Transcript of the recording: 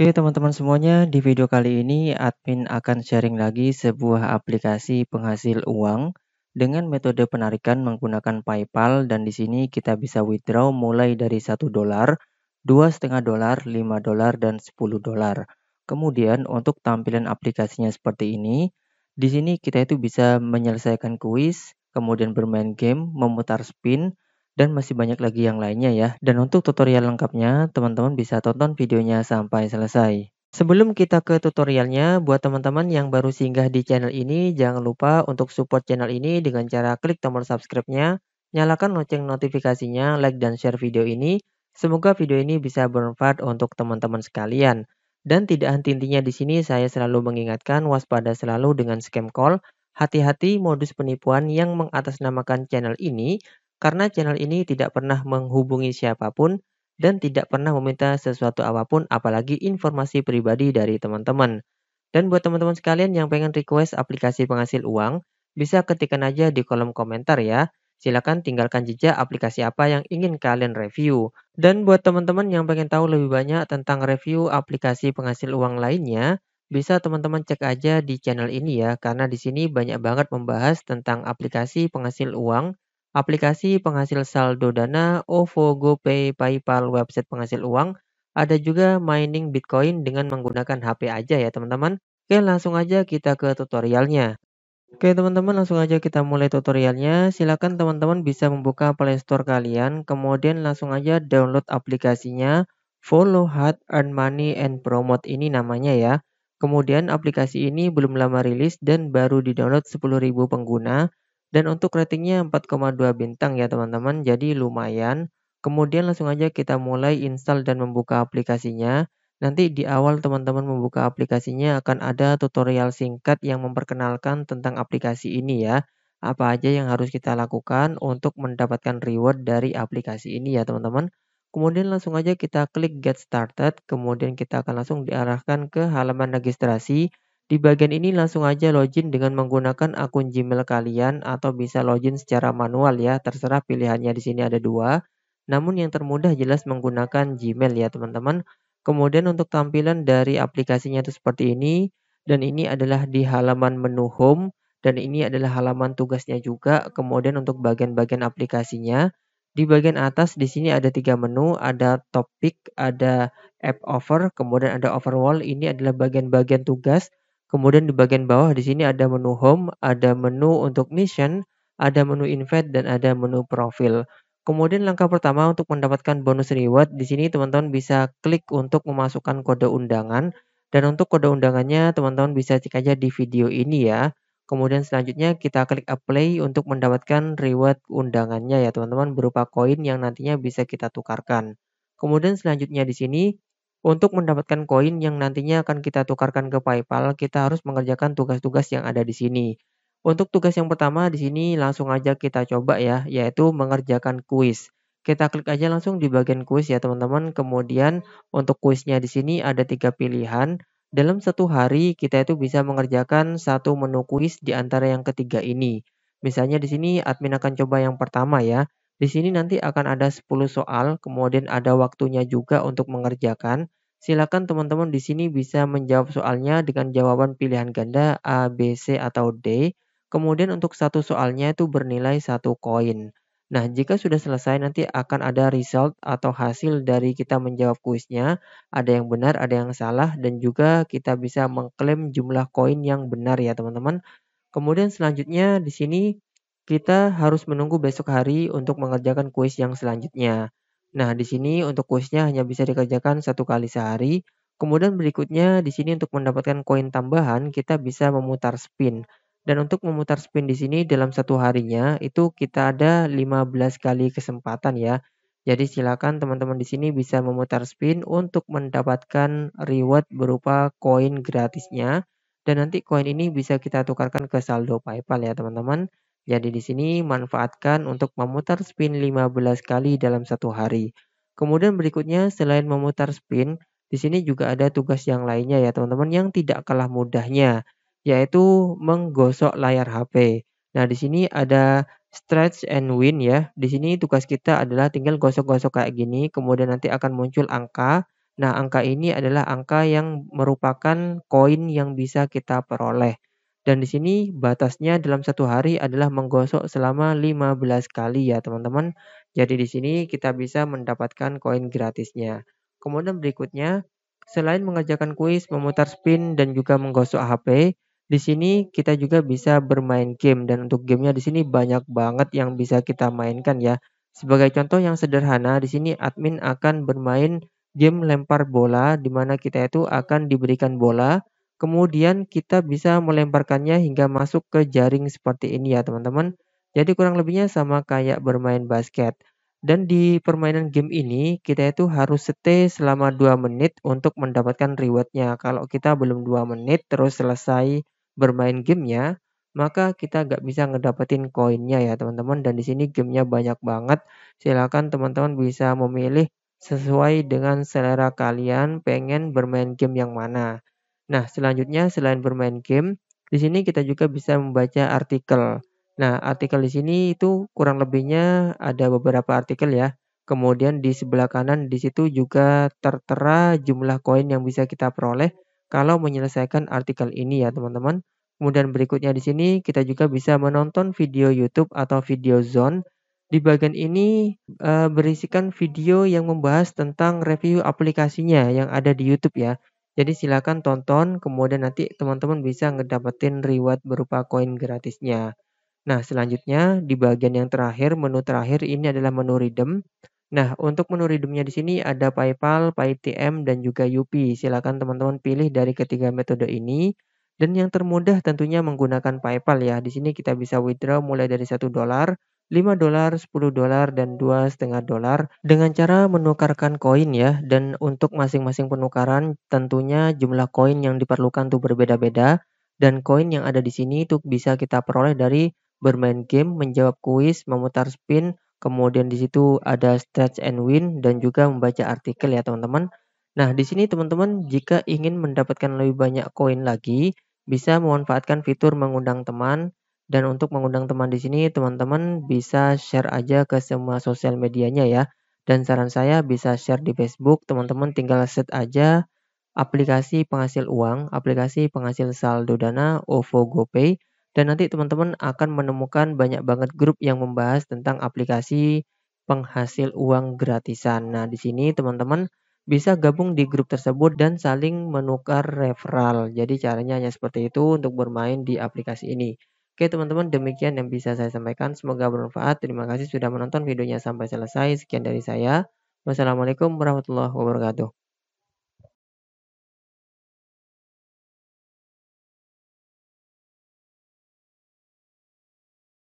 Oke teman-teman semuanya, di video kali ini admin akan sharing lagi sebuah aplikasi penghasil uang dengan metode penarikan menggunakan PayPal dan di sini kita bisa withdraw mulai dari 1 dolar, 2,5 dolar, 5 dolar dan 10 dolar. Kemudian untuk tampilan aplikasinya seperti ini, di sini kita itu bisa menyelesaikan kuis, kemudian bermain game, memutar spin, dan masih banyak lagi yang lainnya ya. Dan untuk tutorial lengkapnya, teman-teman bisa tonton videonya sampai selesai. Sebelum kita ke tutorialnya, buat teman-teman yang baru singgah di channel ini, jangan lupa untuk support channel ini dengan cara klik tombol subscribe-nya, nyalakan lonceng notifikasinya, like dan share video ini. Semoga video ini bisa bermanfaat untuk teman-teman sekalian. Dan tidak henti-hentinya di sini saya selalu mengingatkan waspada selalu dengan scam call, hati-hati modus penipuan yang mengatasnamakan channel ini karena channel ini tidak pernah menghubungi siapapun dan tidak pernah meminta sesuatu apapun apalagi informasi pribadi dari teman-teman. Dan buat teman-teman sekalian yang pengen request aplikasi penghasil uang, bisa ketikkan aja di kolom komentar ya. Silahkan tinggalkan jejak aplikasi apa yang ingin kalian review. Dan buat teman-teman yang pengen tahu lebih banyak tentang review aplikasi penghasil uang lainnya, bisa teman-teman cek aja di channel ini ya, karena di sini banyak banget membahas tentang aplikasi penghasil uang aplikasi penghasil saldo dana, OVO, GoPay, PayPal, website penghasil uang. Ada juga mining Bitcoin dengan menggunakan HP aja ya teman-teman. Oke langsung aja kita ke tutorialnya. Oke teman-teman langsung aja kita mulai tutorialnya. Silahkan teman-teman bisa membuka Play Store kalian. Kemudian langsung aja download aplikasinya. Follow Hard Earn Money and Promote ini namanya ya. Kemudian aplikasi ini belum lama rilis dan baru didownload 10.000 pengguna. Dan untuk ratingnya 4,2 bintang ya teman-teman, jadi lumayan. Kemudian langsung aja kita mulai install dan membuka aplikasinya. Nanti di awal teman-teman membuka aplikasinya akan ada tutorial singkat yang memperkenalkan tentang aplikasi ini ya. Apa aja yang harus kita lakukan untuk mendapatkan reward dari aplikasi ini ya teman-teman. Kemudian langsung aja kita klik get started, kemudian kita akan langsung diarahkan ke halaman registrasi di bagian ini langsung aja login dengan menggunakan akun Gmail kalian atau bisa login secara manual ya, terserah pilihannya di sini ada dua. Namun yang termudah jelas menggunakan Gmail ya teman-teman. Kemudian untuk tampilan dari aplikasinya itu seperti ini dan ini adalah di halaman menu home dan ini adalah halaman tugasnya juga. Kemudian untuk bagian-bagian aplikasinya di bagian atas di sini ada tiga menu, ada topik, ada app Offer, kemudian ada overall. Ini adalah bagian-bagian tugas Kemudian di bagian bawah di sini ada menu home, ada menu untuk mission, ada menu invite, dan ada menu profil. Kemudian langkah pertama untuk mendapatkan bonus reward, di sini teman-teman bisa klik untuk memasukkan kode undangan. Dan untuk kode undangannya teman-teman bisa cek aja di video ini ya. Kemudian selanjutnya kita klik apply untuk mendapatkan reward undangannya ya teman-teman berupa koin yang nantinya bisa kita tukarkan. Kemudian selanjutnya di sini untuk mendapatkan koin yang nantinya akan kita tukarkan ke PayPal, kita harus mengerjakan tugas-tugas yang ada di sini. Untuk tugas yang pertama di sini langsung aja kita coba ya, yaitu mengerjakan kuis. Kita klik aja langsung di bagian kuis ya teman-teman. Kemudian untuk kuisnya di sini ada tiga pilihan. Dalam satu hari kita itu bisa mengerjakan satu menu kuis di antara yang ketiga ini. Misalnya di sini admin akan coba yang pertama ya. Di sini nanti akan ada 10 soal, kemudian ada waktunya juga untuk mengerjakan. Silakan teman-teman di sini bisa menjawab soalnya dengan jawaban pilihan ganda A, B, C, atau D. Kemudian untuk satu soalnya itu bernilai satu koin. Nah, jika sudah selesai nanti akan ada result atau hasil dari kita menjawab kuisnya. Ada yang benar, ada yang salah, dan juga kita bisa mengklaim jumlah koin yang benar ya teman-teman. Kemudian selanjutnya di sini kita harus menunggu besok hari untuk mengerjakan kuis yang selanjutnya. Nah, di sini untuk kuisnya hanya bisa dikerjakan satu kali sehari. Kemudian berikutnya di sini untuk mendapatkan koin tambahan kita bisa memutar spin. Dan untuk memutar spin di sini dalam satu harinya itu kita ada 15 kali kesempatan ya. Jadi silakan teman-teman di sini bisa memutar spin untuk mendapatkan reward berupa koin gratisnya. Dan nanti koin ini bisa kita tukarkan ke saldo PayPal ya teman-teman. Jadi di sini manfaatkan untuk memutar spin 15 kali dalam satu hari. Kemudian berikutnya selain memutar spin, di sini juga ada tugas yang lainnya ya teman-teman yang tidak kalah mudahnya, yaitu menggosok layar HP. Nah di sini ada stretch and win ya. Di sini tugas kita adalah tinggal gosok-gosok kayak gini, kemudian nanti akan muncul angka. Nah angka ini adalah angka yang merupakan koin yang bisa kita peroleh. Dan di sini batasnya dalam satu hari adalah menggosok selama 15 kali ya teman-teman. Jadi di sini kita bisa mendapatkan koin gratisnya. Kemudian berikutnya, selain mengerjakan kuis, memutar spin, dan juga menggosok HP, di sini kita juga bisa bermain game. Dan untuk gamenya di sini banyak banget yang bisa kita mainkan ya. Sebagai contoh yang sederhana, di sini admin akan bermain game lempar bola, di mana kita itu akan diberikan bola, Kemudian kita bisa melemparkannya hingga masuk ke jaring seperti ini ya teman-teman. Jadi kurang lebihnya sama kayak bermain basket. Dan di permainan game ini kita itu harus stay selama 2 menit untuk mendapatkan rewardnya. Kalau kita belum 2 menit terus selesai bermain gamenya, maka kita nggak bisa ngedapetin koinnya ya teman-teman. Dan di sini gamenya banyak banget. Silahkan teman-teman bisa memilih sesuai dengan selera kalian pengen bermain game yang mana. Nah, selanjutnya selain bermain game, di sini kita juga bisa membaca artikel. Nah, artikel di sini itu kurang lebihnya ada beberapa artikel ya. Kemudian di sebelah kanan di situ juga tertera jumlah koin yang bisa kita peroleh kalau menyelesaikan artikel ini ya, teman-teman. Kemudian berikutnya di sini kita juga bisa menonton video YouTube atau video zone. Di bagian ini eh, berisikan video yang membahas tentang review aplikasinya yang ada di YouTube ya. Jadi silakan tonton, kemudian nanti teman-teman bisa ngedapetin reward berupa koin gratisnya. Nah, selanjutnya di bagian yang terakhir, menu terakhir ini adalah menu redeem. Nah, untuk menu redeemnya di sini ada PayPal, PayTM, dan juga Yupi. Silakan teman-teman pilih dari ketiga metode ini. Dan yang termudah tentunya menggunakan PayPal ya. Di sini kita bisa withdraw mulai dari satu dolar 5 dolar, 10 dolar, dan 2,5 dolar dengan cara menukarkan koin ya. Dan untuk masing-masing penukaran tentunya jumlah koin yang diperlukan tuh berbeda-beda. Dan koin yang ada di sini itu bisa kita peroleh dari bermain game, menjawab kuis, memutar spin, kemudian di situ ada stretch and win, dan juga membaca artikel ya teman-teman. Nah, di sini teman-teman jika ingin mendapatkan lebih banyak koin lagi, bisa memanfaatkan fitur mengundang teman, dan untuk mengundang teman di sini, teman-teman bisa share aja ke semua sosial medianya ya. Dan saran saya bisa share di Facebook, teman-teman tinggal set aja aplikasi penghasil uang, aplikasi penghasil saldo dana, OVO GoPay, dan nanti teman-teman akan menemukan banyak banget grup yang membahas tentang aplikasi penghasil uang gratisan. Nah, di sini teman-teman bisa gabung di grup tersebut dan saling menukar referral. Jadi caranya hanya seperti itu untuk bermain di aplikasi ini. Oke teman-teman demikian yang bisa saya sampaikan. Semoga bermanfaat. Terima kasih sudah menonton videonya sampai selesai. Sekian dari saya. Wassalamualaikum warahmatullahi wabarakatuh.